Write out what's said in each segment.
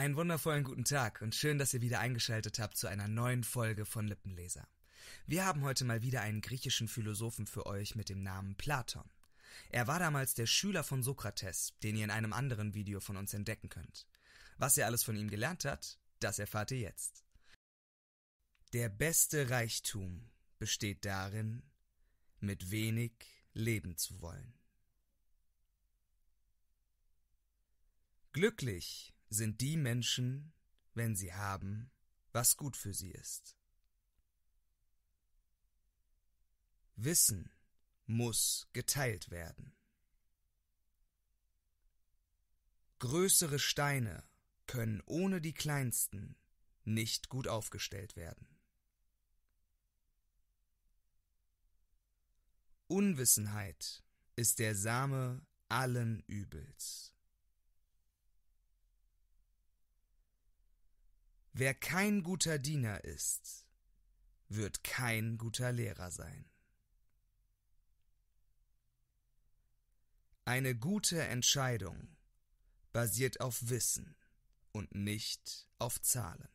Einen wundervollen guten Tag und schön, dass ihr wieder eingeschaltet habt zu einer neuen Folge von Lippenleser. Wir haben heute mal wieder einen griechischen Philosophen für euch mit dem Namen Platon. Er war damals der Schüler von Sokrates, den ihr in einem anderen Video von uns entdecken könnt. Was er alles von ihm gelernt hat, das erfahrt ihr jetzt. Der beste Reichtum besteht darin, mit wenig leben zu wollen. Glücklich sind die Menschen, wenn sie haben, was gut für sie ist. Wissen muss geteilt werden. Größere Steine können ohne die kleinsten nicht gut aufgestellt werden. Unwissenheit ist der Same allen Übels. Wer kein guter Diener ist, wird kein guter Lehrer sein. Eine gute Entscheidung basiert auf Wissen und nicht auf Zahlen.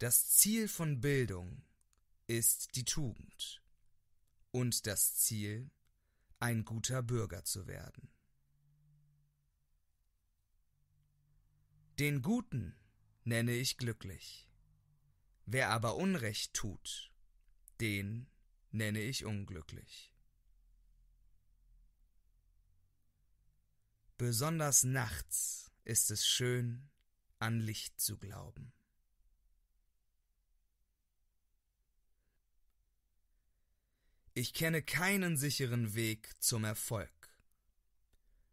Das Ziel von Bildung ist die Tugend und das Ziel, ein guter Bürger zu werden. Den Guten nenne ich glücklich. Wer aber Unrecht tut, den nenne ich unglücklich. Besonders nachts ist es schön, an Licht zu glauben. Ich kenne keinen sicheren Weg zum Erfolg,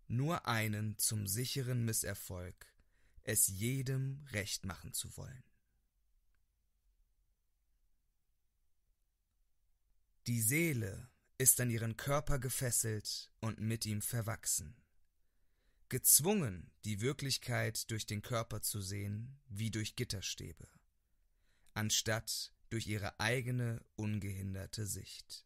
nur einen zum sicheren Misserfolg, es jedem recht machen zu wollen. Die Seele ist an ihren Körper gefesselt und mit ihm verwachsen, gezwungen, die Wirklichkeit durch den Körper zu sehen, wie durch Gitterstäbe, anstatt durch ihre eigene ungehinderte Sicht.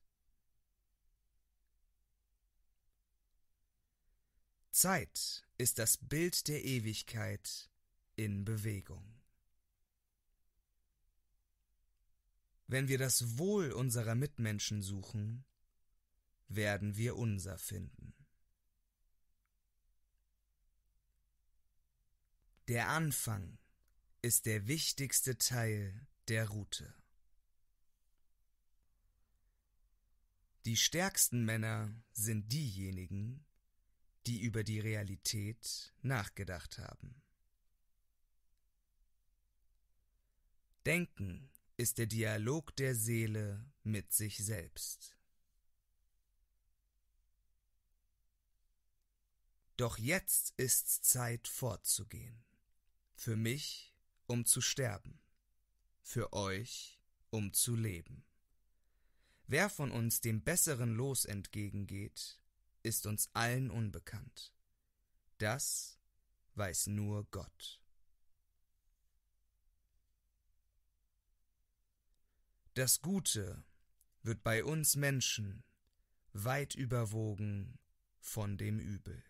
Zeit ist das Bild der Ewigkeit in Bewegung. Wenn wir das Wohl unserer Mitmenschen suchen, werden wir unser finden. Der Anfang ist der wichtigste Teil der Route. Die stärksten Männer sind diejenigen, die über die Realität nachgedacht haben. Denken ist der Dialog der Seele mit sich selbst. Doch jetzt ist's Zeit fortzugehen. Für mich, um zu sterben. Für euch, um zu leben. Wer von uns dem besseren Los entgegengeht, ist uns allen unbekannt. Das weiß nur Gott. Das Gute wird bei uns Menschen weit überwogen von dem Übel.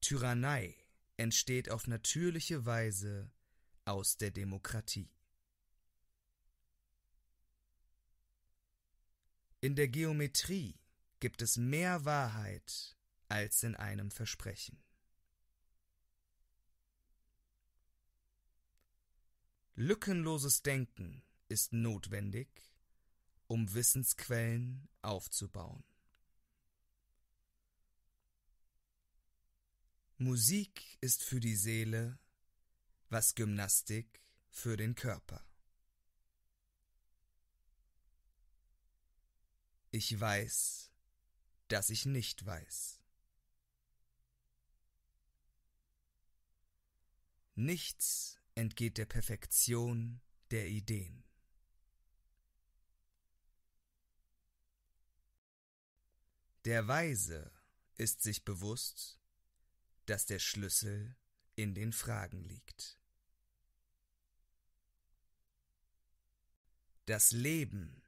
Tyrannei entsteht auf natürliche Weise aus der Demokratie. In der Geometrie gibt es mehr Wahrheit als in einem Versprechen. Lückenloses Denken ist notwendig, um Wissensquellen aufzubauen. Musik ist für die Seele, was Gymnastik für den Körper. Ich weiß, dass ich nicht weiß. Nichts entgeht der Perfektion der Ideen. Der Weise ist sich bewusst, dass der Schlüssel in den Fragen liegt. Das Leben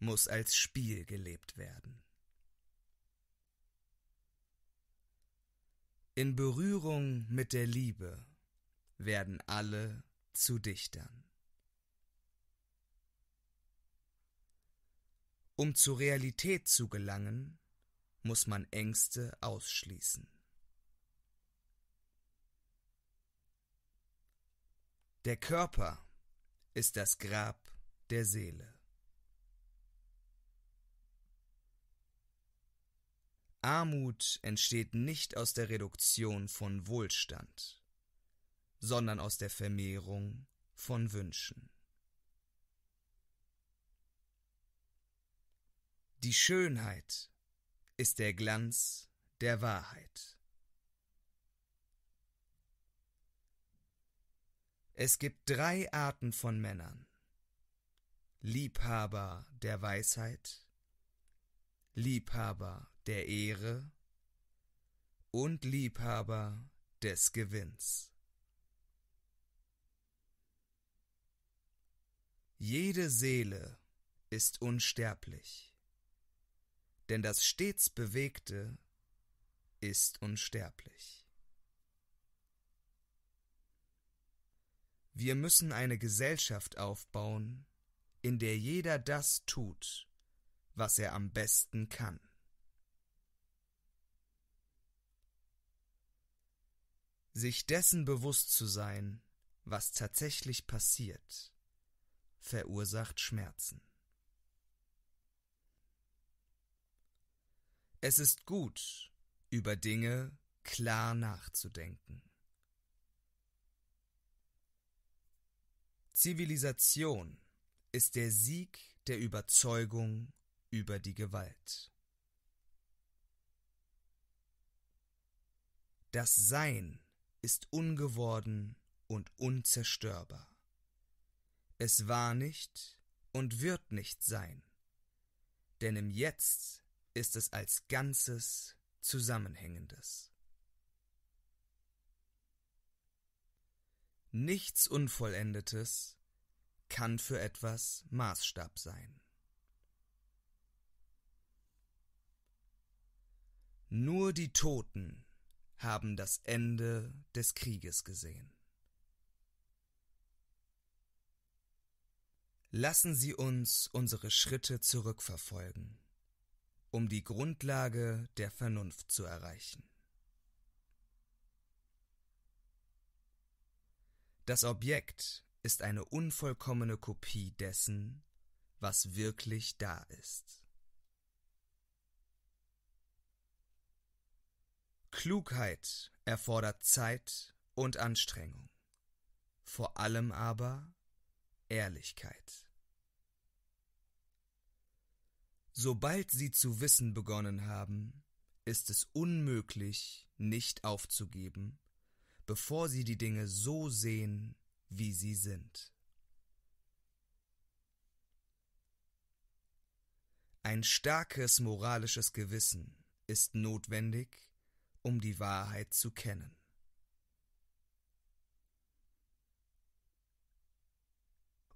muss als Spiel gelebt werden. In Berührung mit der Liebe werden alle zu Dichtern. Um zur Realität zu gelangen, muss man Ängste ausschließen. Der Körper ist das Grab der Seele. Armut entsteht nicht aus der Reduktion von Wohlstand, sondern aus der Vermehrung von Wünschen. Die Schönheit ist der Glanz der Wahrheit. Es gibt drei Arten von Männern. Liebhaber der Weisheit, Liebhaber der Ehre und Liebhaber des Gewinns. Jede Seele ist unsterblich, denn das stets Bewegte ist unsterblich. Wir müssen eine Gesellschaft aufbauen, in der jeder das tut, was er am besten kann. sich dessen bewusst zu sein, was tatsächlich passiert, verursacht Schmerzen. Es ist gut, über Dinge klar nachzudenken. Zivilisation ist der Sieg der Überzeugung über die Gewalt. Das Sein ist ungeworden und unzerstörbar. Es war nicht und wird nicht sein, denn im Jetzt ist es als Ganzes Zusammenhängendes. Nichts Unvollendetes kann für etwas Maßstab sein. Nur die Toten haben das Ende des Krieges gesehen. Lassen Sie uns unsere Schritte zurückverfolgen, um die Grundlage der Vernunft zu erreichen. Das Objekt ist eine unvollkommene Kopie dessen, was wirklich da ist. Klugheit erfordert Zeit und Anstrengung, vor allem aber Ehrlichkeit. Sobald sie zu wissen begonnen haben, ist es unmöglich, nicht aufzugeben, bevor sie die Dinge so sehen, wie sie sind. Ein starkes moralisches Gewissen ist notwendig, um die Wahrheit zu kennen.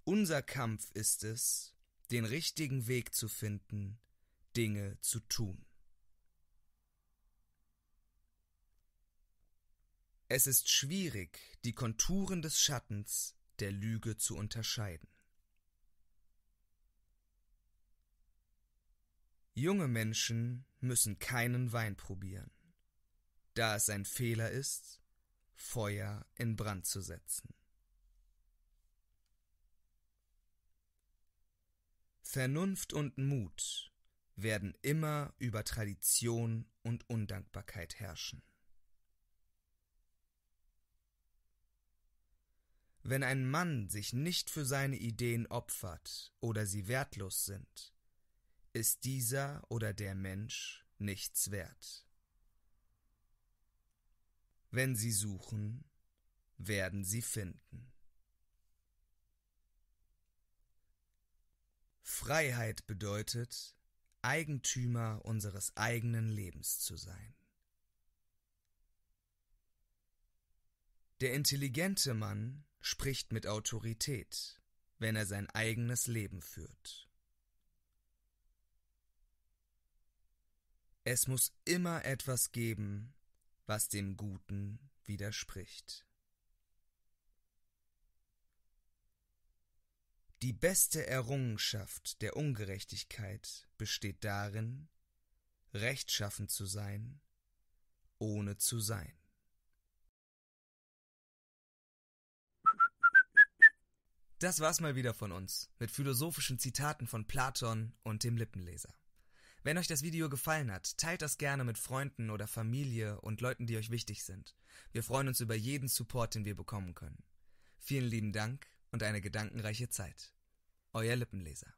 Unser Kampf ist es, den richtigen Weg zu finden, Dinge zu tun. Es ist schwierig, die Konturen des Schattens der Lüge zu unterscheiden. Junge Menschen müssen keinen Wein probieren da es ein Fehler ist, Feuer in Brand zu setzen. Vernunft und Mut werden immer über Tradition und Undankbarkeit herrschen. Wenn ein Mann sich nicht für seine Ideen opfert oder sie wertlos sind, ist dieser oder der Mensch nichts wert. Wenn sie suchen, werden sie finden. Freiheit bedeutet, Eigentümer unseres eigenen Lebens zu sein. Der intelligente Mann spricht mit Autorität, wenn er sein eigenes Leben führt. Es muss immer etwas geben, was dem Guten widerspricht. Die beste Errungenschaft der Ungerechtigkeit besteht darin, rechtschaffen zu sein, ohne zu sein. Das war's mal wieder von uns mit philosophischen Zitaten von Platon und dem Lippenleser. Wenn euch das Video gefallen hat, teilt das gerne mit Freunden oder Familie und Leuten, die euch wichtig sind. Wir freuen uns über jeden Support, den wir bekommen können. Vielen lieben Dank und eine gedankenreiche Zeit. Euer Lippenleser.